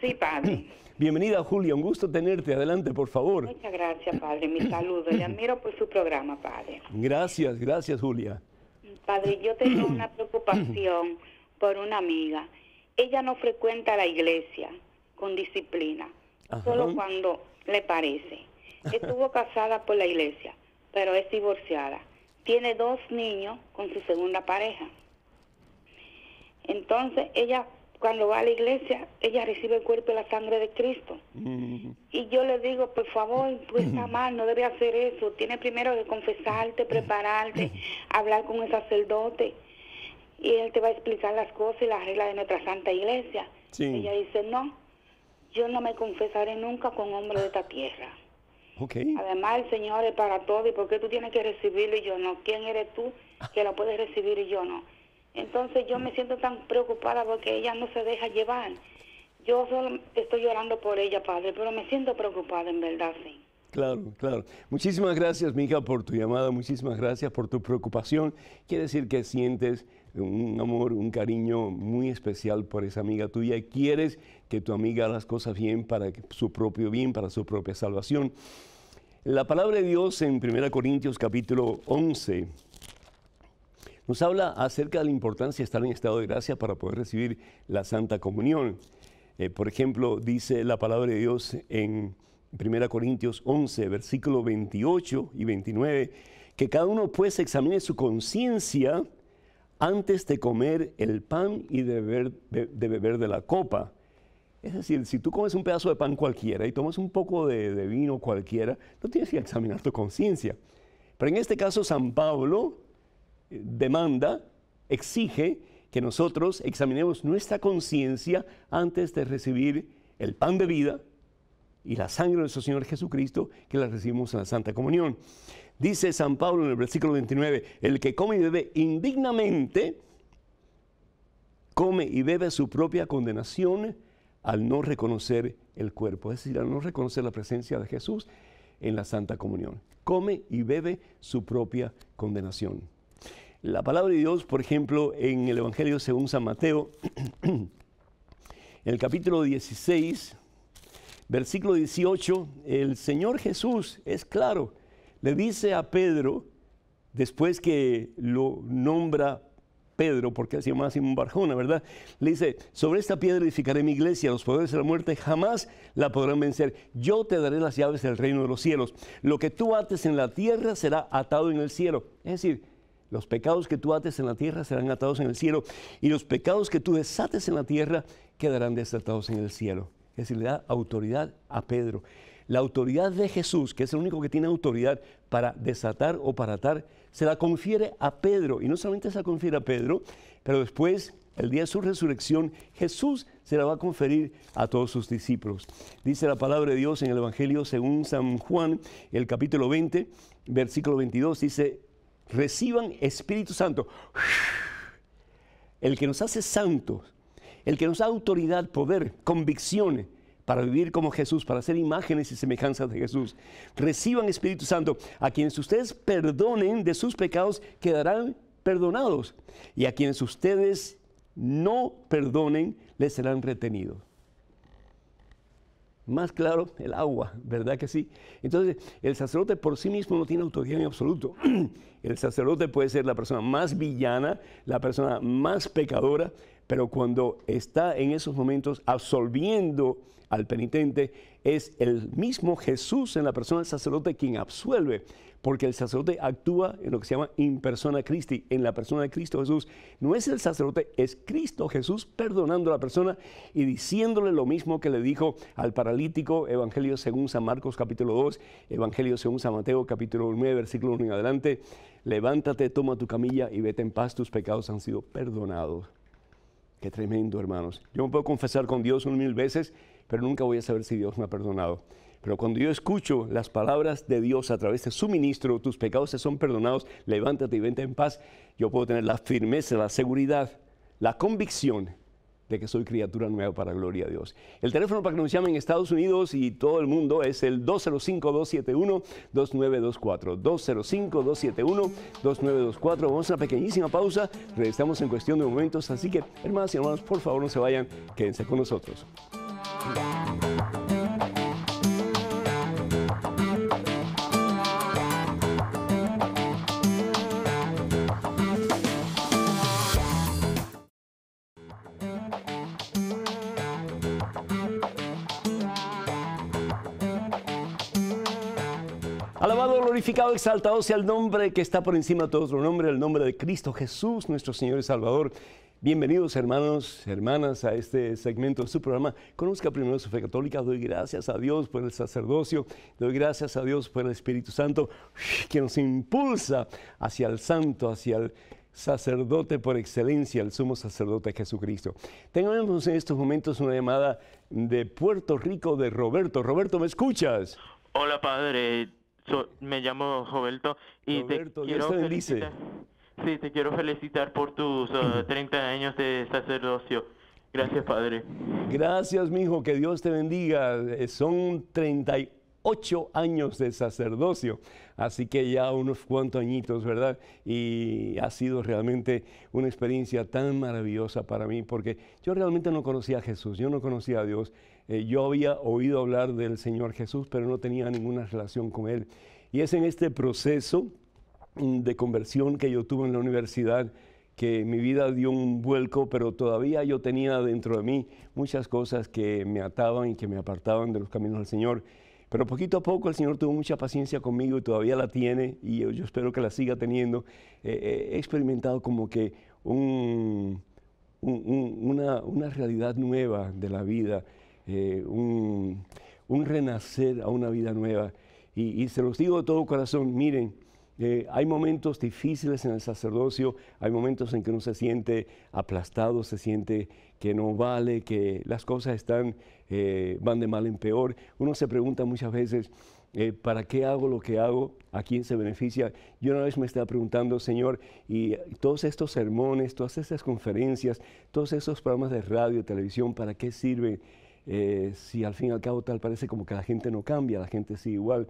Sí, padre. Bienvenida, Julia. Un gusto tenerte. Adelante, por favor. Muchas gracias, padre. Mi saludo. y admiro por su programa, padre. Gracias, gracias, Julia. Padre, yo tengo una preocupación por una amiga. Ella no frecuenta la iglesia con disciplina, solo cuando le parece. Estuvo casada por la iglesia, pero es divorciada. Tiene dos niños con su segunda pareja. Entonces ella cuando va a la iglesia, ella recibe el cuerpo y la sangre de Cristo. Y yo le digo, por favor, tú estás mal, no debes hacer eso. Tienes primero que confesarte, prepararte, hablar con el sacerdote. Y él te va a explicar las cosas y las reglas de nuestra santa iglesia. Y Ella dice, no, yo no me confesaré nunca con hombre de esta tierra. Además, el Señor es para todo. ¿Y por qué tú tienes que recibirlo y yo no? ¿Quién eres tú que lo puedes recibir y yo no? Entonces yo me siento tan preocupada porque ella no se deja llevar. Yo solo estoy llorando por ella, padre, pero me siento preocupada en verdad, sí. Claro, claro. Muchísimas gracias, mija, por tu llamada, muchísimas gracias por tu preocupación. Quiere decir que sientes un amor, un cariño muy especial por esa amiga tuya. y Quieres que tu amiga haga las cosas bien para su propio bien, para su propia salvación. La palabra de Dios en 1 Corintios capítulo 11, nos habla acerca de la importancia de estar en estado de gracia para poder recibir la Santa Comunión. Eh, por ejemplo, dice la palabra de Dios en 1 Corintios 11, versículo 28 y 29, que cada uno pues examine su conciencia antes de comer el pan y de beber de, la copa. Es decir, si tú comes un pedazo de pan cualquiera y tomas un poco de, de vino cualquiera, no tienes que examinar tu conciencia. Pero en este caso, San Pablo demanda, exige que nosotros examinemos nuestra conciencia antes de recibir el pan de vida y la sangre de nuestro Señor Jesucristo que la recibimos en la Santa Comunión. Dice San Pablo en el versículo 29, el que come y bebe indignamente, come y bebe su propia condenación al no reconocer el cuerpo, es decir, al no reconocer la presencia de Jesús en la Santa Comunión. Come y bebe su propia condenación. La palabra de Dios, por ejemplo, en el Evangelio según San Mateo, en el capítulo 16, versículo 18, el Señor Jesús es claro, le dice a Pedro, después que lo nombra Pedro, porque así más un Barjona, ¿verdad? Le dice, sobre esta piedra edificaré mi iglesia, los poderes de la muerte jamás la podrán vencer. Yo te daré las llaves del reino de los cielos. Lo que tú ates en la tierra será atado en el cielo. Es decir, los pecados que tú ates en la tierra serán atados en el cielo y los pecados que tú desates en la tierra quedarán desatados en el cielo. Es decir, le da autoridad a Pedro. La autoridad de Jesús, que es el único que tiene autoridad para desatar o para atar, se la confiere a Pedro. Y no solamente se la confiere a Pedro, pero después, el día de su resurrección, Jesús se la va a conferir a todos sus discípulos. Dice la palabra de Dios en el Evangelio según San Juan, el capítulo 20, versículo 22, dice, reciban Espíritu Santo, el que nos hace santos, el que nos da autoridad, poder, convicciones para vivir como Jesús, para hacer imágenes y semejanzas de Jesús. Reciban Espíritu Santo, a quienes ustedes perdonen de sus pecados quedarán perdonados, y a quienes ustedes no perdonen les serán retenidos más claro el agua, ¿verdad que sí? Entonces, el sacerdote por sí mismo no tiene autoridad en absoluto. el sacerdote puede ser la persona más villana, la persona más pecadora, pero cuando está en esos momentos absolviendo al penitente, es el mismo Jesús en la persona del sacerdote quien absuelve porque el sacerdote actúa en lo que se llama in persona Christi, en la persona de Cristo Jesús. No es el sacerdote, es Cristo Jesús perdonando a la persona y diciéndole lo mismo que le dijo al paralítico, Evangelio según San Marcos capítulo 2, Evangelio según San Mateo capítulo 9, versículo 1 en adelante, levántate, toma tu camilla y vete en paz, tus pecados han sido perdonados. Qué tremendo, hermanos. Yo me puedo confesar con Dios un mil veces, pero nunca voy a saber si Dios me ha perdonado. Pero cuando yo escucho las palabras de Dios a través de su ministro, tus pecados se son perdonados, levántate y vente en paz, yo puedo tener la firmeza, la seguridad, la convicción de que soy criatura nueva para gloria a Dios. El teléfono para que nos llamen en Estados Unidos y todo el mundo es el 205-271-2924. 205-271-2924. Vamos a una pequeñísima pausa. Regresamos en cuestión de momentos. Así que, hermanas y hermanos, por favor no se vayan. Quédense con nosotros. exaltado sea el nombre que está por encima de todos los nombre, el nombre de Cristo Jesús, nuestro Señor y Salvador. Bienvenidos hermanos, hermanas a este segmento de su programa. Conozca primero su fe católica. Doy gracias a Dios por el sacerdocio. Doy gracias a Dios por el Espíritu Santo que nos impulsa hacia el santo, hacia el sacerdote por excelencia, el sumo sacerdote Jesucristo. Tenemos en estos momentos una llamada de Puerto Rico de Roberto. Roberto, ¿me escuchas? Hola padre, me llamo Roberto y te quiero felicitar. Sí, te quiero felicitar por tus 30 uh, años de sacerdocio. Gracias, Padre. Gracias, mi hijo, que Dios te bendiga. Eh, son 38 años de sacerdocio, así que ya unos cuantos añitos, ¿verdad? Y ha sido realmente una experiencia tan maravillosa para mí, porque yo realmente no conocía a Jesús, yo no conocía a Dios. Eh, yo había oído hablar del Señor Jesús, pero no tenía ninguna relación con Él. Y es en este proceso mm, de conversión que yo tuve en la universidad que mi vida dio un vuelco, pero todavía yo tenía dentro de mí muchas cosas que me ataban y que me apartaban de los caminos del Señor. Pero poquito a poco el Señor tuvo mucha paciencia conmigo y todavía la tiene y yo, espero que la siga teniendo. Eh, eh, he experimentado como que una, una realidad nueva de la vida. Eh, un, un, renacer a una vida nueva. Y, se los digo de todo corazón, miren, eh, hay momentos difíciles en el sacerdocio, hay momentos en que uno se siente aplastado, se siente que no vale, que las cosas están, eh, van de mal en peor. Uno se pregunta muchas veces, ¿para qué hago lo que hago? ¿A quién se beneficia? Yo una vez me estaba preguntando, Señor, y todos estos sermones, todas estas conferencias, todos esos programas de radio, televisión, ¿para qué sirven? Eh, si al fin y al cabo tal parece como que la gente no cambia, la gente sigue igual.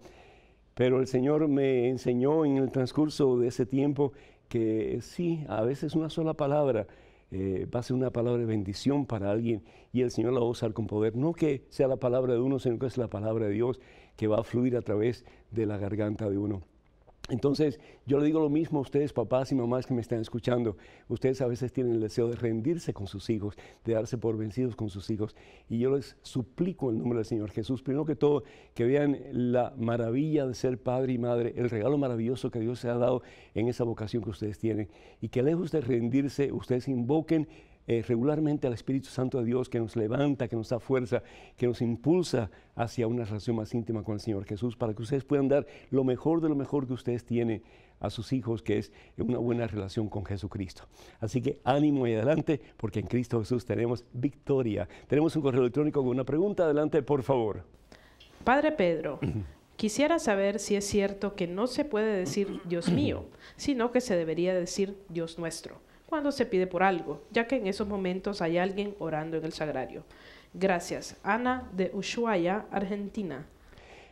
Pero el Señor me enseñó en el transcurso de ese tiempo que sí, a veces una sola palabra eh, va a ser una palabra de bendición para alguien y el Señor la va a usar con poder. No que sea la palabra de uno, sino que es la palabra de Dios que va a fluir a través de la garganta de uno. Entonces, yo le digo lo mismo a ustedes, papás y mamás que me están escuchando. Ustedes a veces tienen el deseo de rendirse con sus hijos, de darse por vencidos con sus hijos. Y yo les suplico en nombre del Señor Jesús, primero que todo, que vean la maravilla de ser padre y madre, el regalo maravilloso que Dios se ha dado en esa vocación que ustedes tienen. Y que lejos de rendirse, ustedes invoquen eh, regularmente al Espíritu Santo de Dios que nos levanta, que nos da fuerza, que nos impulsa hacia una relación más íntima con el Señor Jesús, para que ustedes puedan dar lo mejor de lo mejor que ustedes tienen a sus hijos, que es una buena relación con Jesucristo. Así que ánimo y adelante, porque en Cristo Jesús tenemos victoria. Tenemos un correo electrónico con una pregunta. Adelante, por favor. Padre Pedro, quisiera saber si es cierto que no se puede decir Dios mío, sino que se debería decir Dios nuestro cuando se pide por algo, ya que en esos momentos hay alguien orando en el sagrario. Gracias. Ana de Ushuaia, Argentina.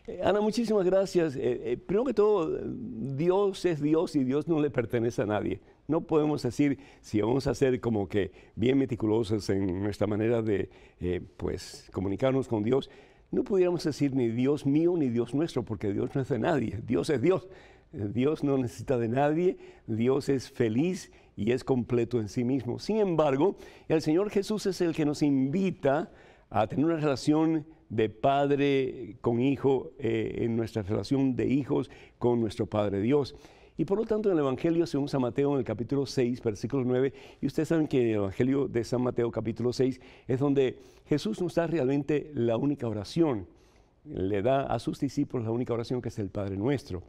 Eh, Ana, muchísimas gracias. Eh, eh, primero que todo, Dios es Dios y Dios no le pertenece a nadie. No podemos decir si vamos a ser como que bien meticulosos en nuestra manera de pues, comunicarnos con Dios. No pudiéramos decir ni Dios mío ni Dios nuestro, porque Dios no es de nadie. Dios es Dios. Dios no necesita de nadie. Dios es feliz y es completo en sí mismo. Sin embargo, el Señor Jesús es el que nos invita a tener una relación de padre con hijo, eh, en nuestra relación de hijos con nuestro Padre Dios. Y por lo tanto en el Evangelio según San Mateo en el capítulo 6, versículo 9, y ustedes saben que en el Evangelio de San Mateo capítulo 6 es donde Jesús nos da realmente la única oración, le da a sus discípulos la única oración que es el Padre nuestro.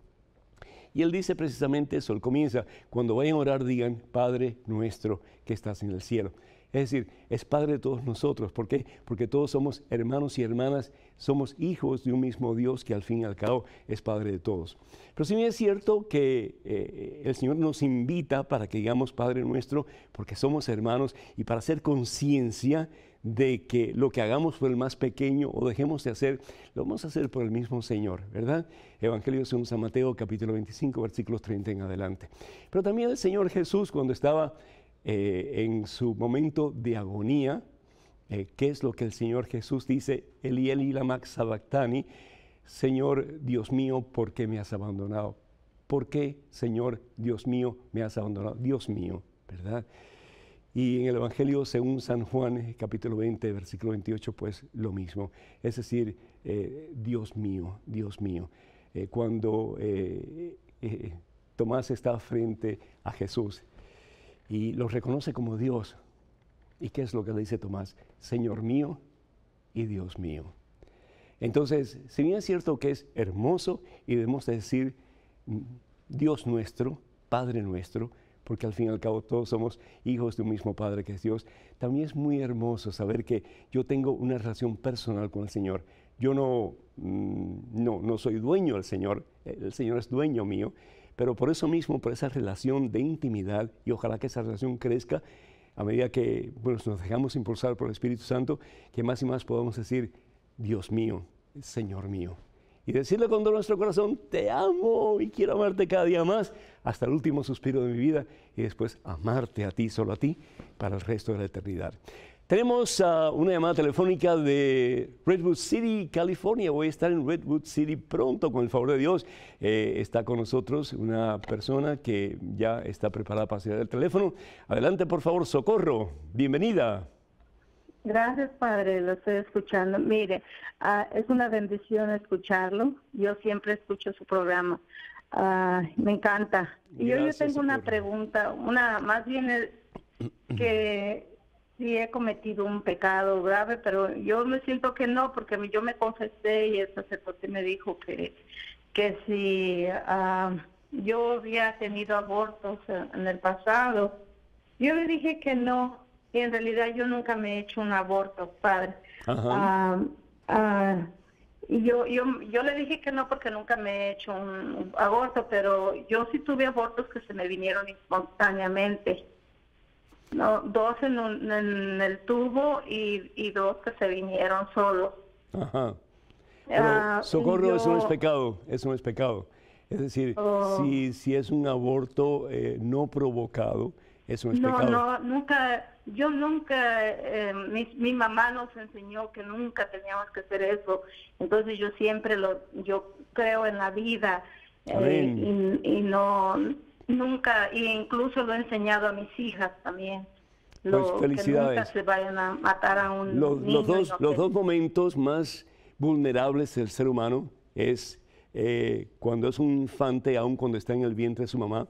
Y él dice precisamente eso, él comienza, cuando vayan a orar digan, Padre nuestro que estás en el cielo. Es decir, es Padre de todos nosotros. ¿Por qué? Porque todos somos hermanos y hermanas, somos hijos de un mismo Dios que al fin y al cabo es Padre de todos. Pero si bien es cierto que eh, el Señor nos invita para que digamos Padre nuestro, porque somos hermanos y para hacer conciencia de que lo que hagamos por el más pequeño o dejemos de hacer, lo vamos a hacer por el mismo Señor, ¿verdad? Evangelio según San Mateo capítulo 25 versículos 30 en adelante. Pero también el Señor Jesús cuando estaba eh, en su momento de agonía, eh, ¿qué es lo que el Señor Jesús dice? Eli Eli sabactani, Señor Dios mío, ¿por qué me has abandonado? ¿Por qué, Señor Dios mío, me has abandonado? Dios mío, ¿verdad? Y en el Evangelio según San Juan, eh, capítulo 20, versículo 28, pues lo mismo. Es decir, eh, Dios mío, Dios mío. Eh, cuando Tomás está frente a Jesús y lo reconoce como Dios, ¿y qué es lo que le dice Tomás? Señor mío y Dios mío. Entonces, si bien es cierto que es hermoso y debemos decir mm, Dios nuestro, Padre nuestro, porque al fin y al cabo todos somos hijos de un mismo Padre que es Dios, también es muy hermoso saber que yo tengo una relación personal con el Señor. Yo no, mm, no, no soy dueño del Señor, el Señor es dueño mío, pero por eso mismo, por esa relación de intimidad, y ojalá que esa relación crezca a medida que nos dejamos impulsar por el Espíritu Santo, que más y más podamos decir, Dios mío, Señor mío y decirle con todo nuestro corazón, te amo y quiero amarte cada día más, hasta el último suspiro de mi vida, y después amarte a ti, solo a ti, para el resto de la eternidad. Tenemos ah, una llamada telefónica de Redwood City, California. Voy a estar en Redwood City pronto, con el favor de Dios. Eh, está con nosotros una persona que ya está preparada para hacer el teléfono. Adelante, por favor, socorro. Bienvenida. Gracias, padre, lo estoy escuchando. Mire, ah, es una bendición escucharlo. Yo siempre escucho su programa. Ah, me encanta. Y yo, yo, tengo una pregunta, una más bien que sí he cometido un pecado grave, pero yo me siento que no, porque yo me confesé y el sacerdote me dijo que, que si ah, yo había tenido abortos en el pasado, yo le dije que no, y en realidad yo nunca me he hecho un aborto, padre. Ah, yo, yo, yo le dije que no porque nunca me he hecho un aborto, pero yo sí tuve abortos que se me vinieron espontáneamente. No, dos en, en el tubo y, y, dos que se vinieron solos. Ajá. Ah, socorro, es un pecado, es un pecado. Es decir, oh. si, si es un aborto eh, no provocado, no, No, nunca, yo nunca, eh, mi, mamá nos enseñó que nunca teníamos que hacer eso. Entonces yo siempre lo, yo creo en la vida eh, y, no, nunca, e incluso lo he enseñado a mis hijas también. Pues, felicidades. a matar los, dos, los dos momentos más vulnerables del ser humano es eh, cuando es un infante, aun cuando está en el vientre de su mamá,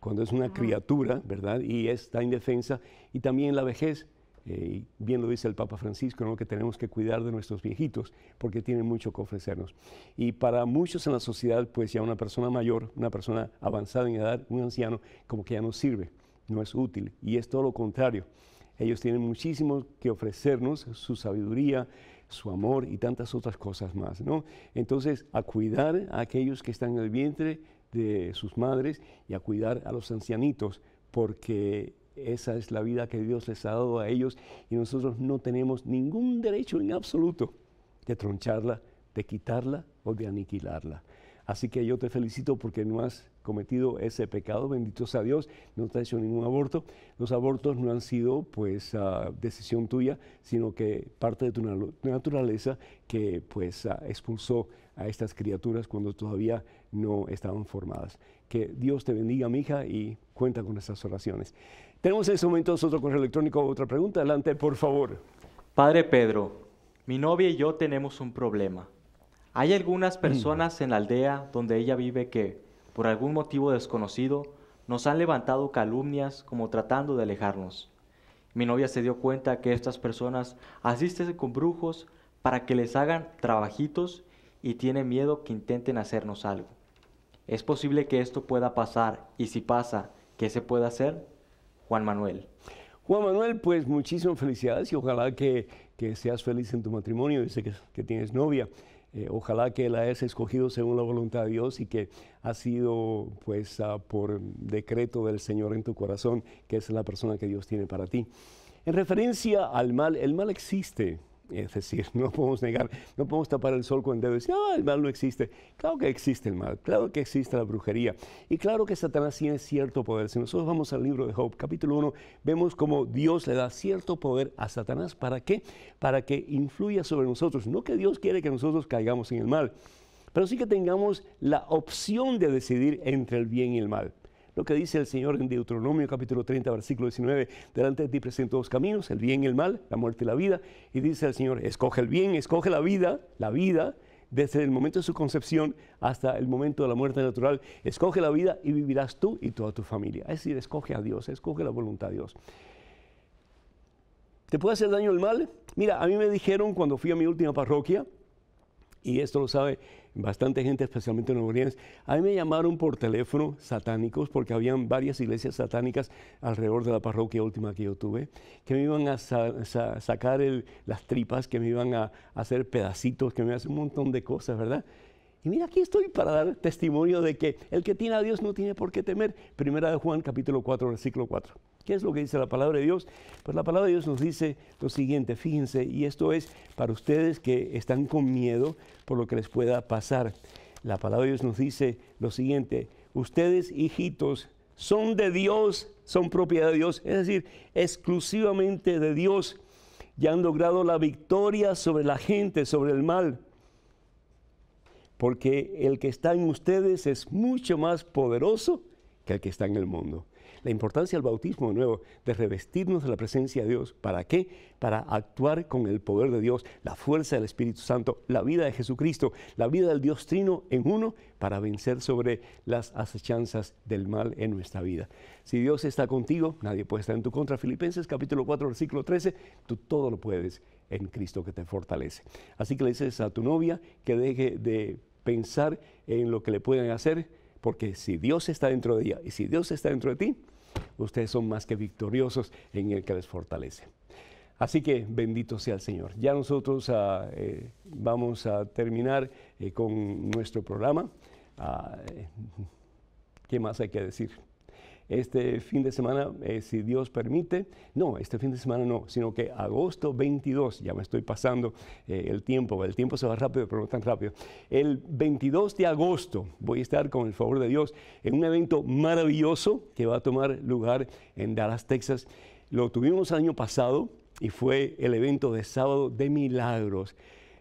cuando es una criatura, ¿verdad? Y está indefensa. Y también la vejez, eh, bien lo dice el Papa Francisco, ¿no? que tenemos que cuidar de nuestros viejitos porque tienen mucho que ofrecernos. Y para muchos en la sociedad, pues ya una persona mayor, una persona avanzada en edad, un anciano, como que ya no sirve, no es útil. Y es todo lo contrario. Ellos tienen muchísimo que ofrecernos, su sabiduría, su amor y tantas otras cosas más, ¿no? Entonces, a cuidar a aquellos que están en el vientre de sus madres y a cuidar a los ancianitos, porque esa es la vida que Dios les ha dado a ellos y nosotros no tenemos ningún derecho en absoluto de troncharla, de quitarla o de aniquilarla. Así que yo te felicito porque no has cometido ese pecado, bendito sea Dios, no te has hecho ningún aborto. Los abortos no han sido pues ah, decisión tuya, sino que parte de tu naturaleza que pues ah, expulsó a estas criaturas cuando todavía no estaban formadas. Que Dios te bendiga, mi y cuenta con nuestras oraciones. Tenemos en este momento otro correo electrónico, otra pregunta. Adelante, por favor. Padre Pedro, mi novia y yo tenemos un problema. Hay algunas mm. personas en la aldea donde ella vive que, por algún motivo desconocido, nos han levantado calumnias como tratando de alejarnos. Mi novia se dio cuenta que estas personas asisten con brujos para que les hagan trabajitos y tiene miedo que intenten hacernos algo. ¿Es posible que esto pueda pasar? Y si pasa, ¿qué se puede hacer? Juan Manuel. Juan Manuel, pues muchísimas felicidades y ojalá que, que seas feliz en tu matrimonio. dice que, que tienes novia. Eh, ojalá que la hayas escogido según la voluntad de Dios y que ha sido pues ah, por decreto del Señor en tu corazón, que es la persona que Dios tiene para ti. En referencia al mal, el mal existe, es decir, no podemos negar, no podemos tapar el sol con el dedo y decir, ah, el mal no existe. Claro que existe el mal, claro que existe la brujería. Y claro que Satanás tiene cierto poder. Si nosotros vamos al libro de Job, capítulo 1, vemos cómo Dios le da cierto poder a Satanás. ¿Para qué? Para que influya sobre nosotros. No que Dios quiere que nosotros caigamos en el mal, pero sí que tengamos la opción de decidir entre el bien y el mal lo que dice el Señor en Deuteronomio capítulo 30, versículo 19, delante de ti presento dos caminos, el bien y el mal, la muerte y la vida. Y dice el Señor, escoge el bien, escoge la vida, la vida, desde el momento de su concepción hasta el momento de la muerte natural, escoge la vida y vivirás tú y toda tu familia. Es decir, escoge a Dios, escoge la voluntad de Dios. ¿Te puede hacer daño el mal? Mira, a mí me dijeron cuando fui a mi última parroquia, y esto lo sabe bastante gente, especialmente Orleans. A mí me llamaron por teléfono satánicos, porque habían varias iglesias satánicas alrededor de la parroquia última que yo tuve, que me iban a sacar las tripas, que me iban a, hacer pedacitos, que me iban a hacer un montón de cosas, ¿verdad? Y mira, aquí estoy para dar testimonio de que el que tiene a Dios no tiene por qué temer. Primera de Juan, capítulo 4, versículo 4. ¿Qué es lo que dice la palabra de Dios? Pues la palabra de Dios nos dice lo siguiente, fíjense, y esto es para ustedes que están con miedo por lo que les pueda pasar. La palabra de Dios nos dice lo siguiente, ustedes hijitos son de Dios, son propiedad de Dios, es decir, exclusivamente de Dios. Ya han logrado la victoria sobre la gente, sobre el mal porque el que está en ustedes es mucho más poderoso que el que está en el mundo la importancia del bautismo de nuevo, de revestirnos de la presencia de Dios. ¿Para qué? Para actuar con el poder de Dios, la fuerza del Espíritu Santo, la vida de Jesucristo, la vida del Dios Trino en uno, para vencer sobre las acechanzas del mal en nuestra vida. Si Dios está contigo, nadie puede estar en tu contra. Filipenses capítulo 4, versículo 13, tú todo lo puedes en Cristo que te fortalece. Así que le dices a tu novia que deje de pensar en lo que le pueden hacer, porque si Dios está dentro de ella y si Dios está dentro de ti, ustedes son más que victoriosos en el que les fortalece. Así que bendito sea el Señor. Ya nosotros ah, eh, vamos a terminar eh, con nuestro programa. Ah, eh, ¿Qué más hay que decir? este fin de semana, eh, si Dios permite, no, este fin de semana no, sino que agosto 22, ya me estoy pasando eh, el tiempo, el tiempo se va rápido, pero no tan rápido, el 22 de agosto voy a estar con el favor de Dios en un evento maravilloso que va a tomar lugar en Dallas, Texas. Lo tuvimos el año pasado y fue el evento de sábado de milagros.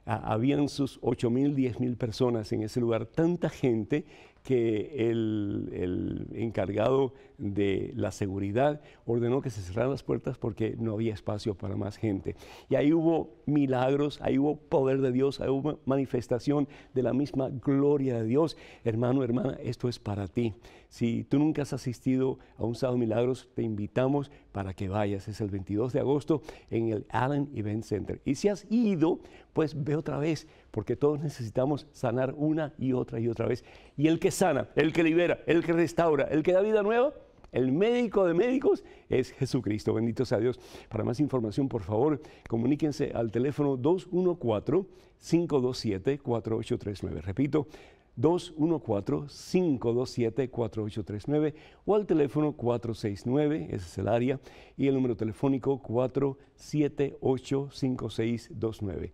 Ah, habían sus 8 mil, 10 mil personas en ese lugar, tanta gente que el, encargado de la seguridad ordenó que se cerraran las puertas porque no había espacio para más gente. Y ahí hubo milagros, ahí hubo poder de Dios, ahí hubo manifestación de la misma gloria de Dios. Hermano, hermana, esto es para ti. Si tú nunca has asistido a un sábado de milagros, te invitamos para que vayas. Es el 22 de agosto en el Allen Event Center. Y si has ido, pues ve otra vez, porque todos necesitamos sanar una y otra y otra vez. Y el que sana, el que libera, el que restaura, el que da vida nueva, el médico de médicos es Jesucristo. Bendito sea Dios. Para más información, por favor, comuníquense al teléfono 214-527-4839. Repito, 214-527-4839 o al teléfono 469, ese es el área, y el número telefónico 478-5629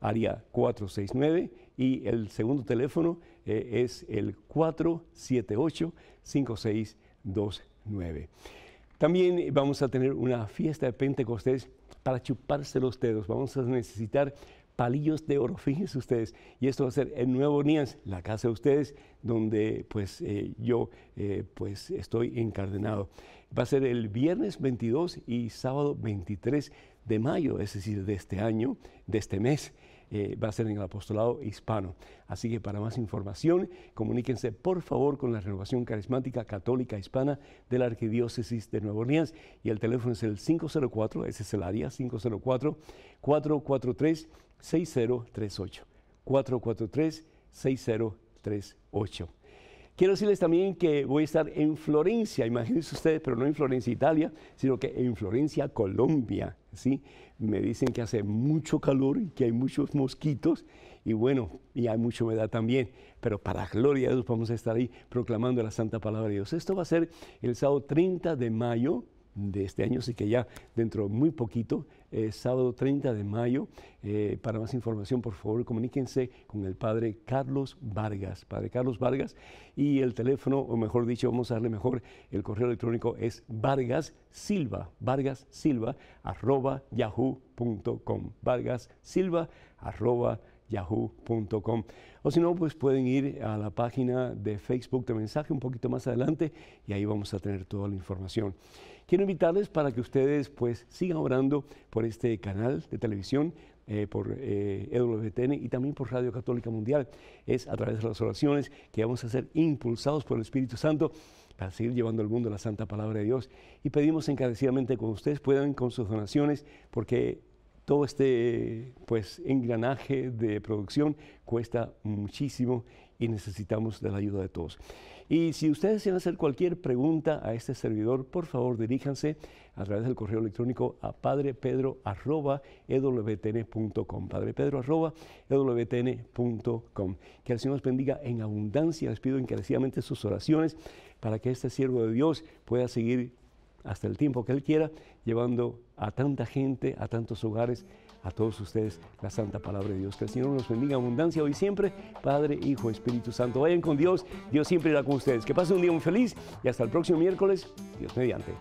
área 469 y el segundo teléfono eh, es el 478-5629. También vamos a tener una fiesta de Pentecostés para chuparse los dedos. Vamos a necesitar palillos de oro, fíjense ustedes, y esto va a ser en Nuevo Niñas, la casa de ustedes, donde pues eh, yo eh, pues estoy encardenado. Va a ser el viernes 22 y sábado 23 de mayo, es decir, de este año, de este mes. Eh, va a ser en el apostolado hispano. Así que para más información, comuníquense por favor con la Renovación Carismática Católica Hispana de la Arquidiócesis de Nueva Orleans y el teléfono es el 504, ese es el área, 504-443-6038. 443-6038. Quiero decirles también que voy a estar en Florencia, imagínense ustedes, pero no en Florencia, Italia, sino que en Florencia, Colombia. ¿sí? Me dicen que hace mucho calor y que hay muchos mosquitos y bueno, y hay mucha humedad también, pero para gloria de Dios vamos a estar ahí proclamando la santa palabra de Dios. Esto va a ser el sábado 30 de mayo de este año, así que ya dentro de muy poquito eh, sábado 30 de mayo. Eh, para más información, por favor, comuníquense con el padre Carlos Vargas. Padre Carlos Vargas y el teléfono, o mejor dicho, vamos a darle mejor, el correo electrónico es Vargas Silva, Vargas Silva, arroba yahoo.com. Vargas Silva, arroba yahoo.com. O si no, pues pueden ir a la página de Facebook de mensaje un poquito más adelante y ahí vamos a tener toda la información. Quiero invitarles para que ustedes pues sigan orando por este canal de televisión, eh, por eh, EWTN y también por Radio Católica Mundial. Es a través de las oraciones que vamos a ser impulsados por el Espíritu Santo para seguir llevando al mundo la santa palabra de Dios. Y pedimos encarecidamente que ustedes puedan con sus donaciones, porque todo este pues, engranaje de producción cuesta muchísimo y necesitamos de la ayuda de todos. Y si ustedes desean hacer cualquier pregunta a este servidor, por favor diríjanse a través del correo electrónico a padrepedro.ewtn.com. Padrepedro.ewtn.com. Que el Señor los bendiga en abundancia. Les pido encarecidamente sus oraciones para que este siervo de Dios pueda seguir hasta el tiempo que Él quiera, llevando a tanta gente, a tantos hogares, a todos ustedes la santa palabra de Dios. Que el Señor nos bendiga abundancia hoy siempre, Padre, Hijo, Espíritu Santo. Vayan con Dios, Dios siempre irá con ustedes. Que pasen un día muy feliz y hasta el próximo miércoles, Dios mediante.